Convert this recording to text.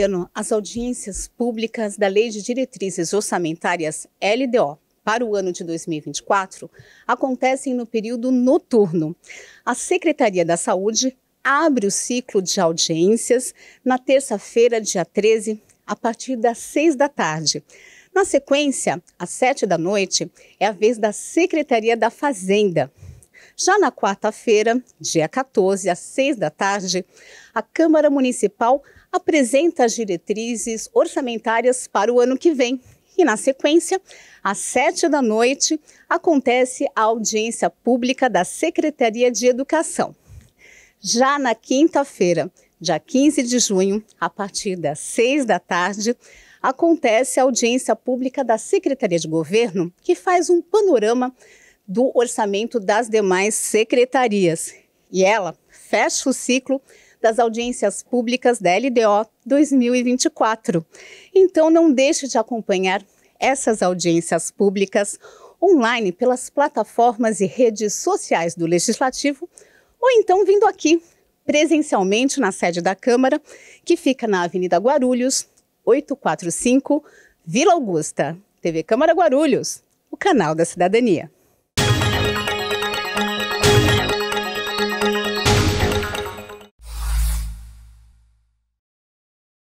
ano as audiências públicas da Lei de Diretrizes Orçamentárias LDO para o ano de 2024 acontecem no período noturno. A Secretaria da Saúde abre o ciclo de audiências na terça-feira, dia 13, a partir das 6 da tarde. Na sequência, às 7 da noite, é a vez da Secretaria da Fazenda, já na quarta-feira, dia 14, às 6 da tarde, a Câmara Municipal apresenta as diretrizes orçamentárias para o ano que vem. E, na sequência, às sete da noite, acontece a audiência pública da Secretaria de Educação. Já na quinta-feira, dia 15 de junho, a partir das seis da tarde, acontece a audiência pública da Secretaria de Governo, que faz um panorama do orçamento das demais secretarias. E ela fecha o ciclo das audiências públicas da LDO 2024. Então não deixe de acompanhar essas audiências públicas online pelas plataformas e redes sociais do Legislativo ou então vindo aqui presencialmente na sede da Câmara, que fica na Avenida Guarulhos, 845, Vila Augusta. TV Câmara Guarulhos, o canal da cidadania.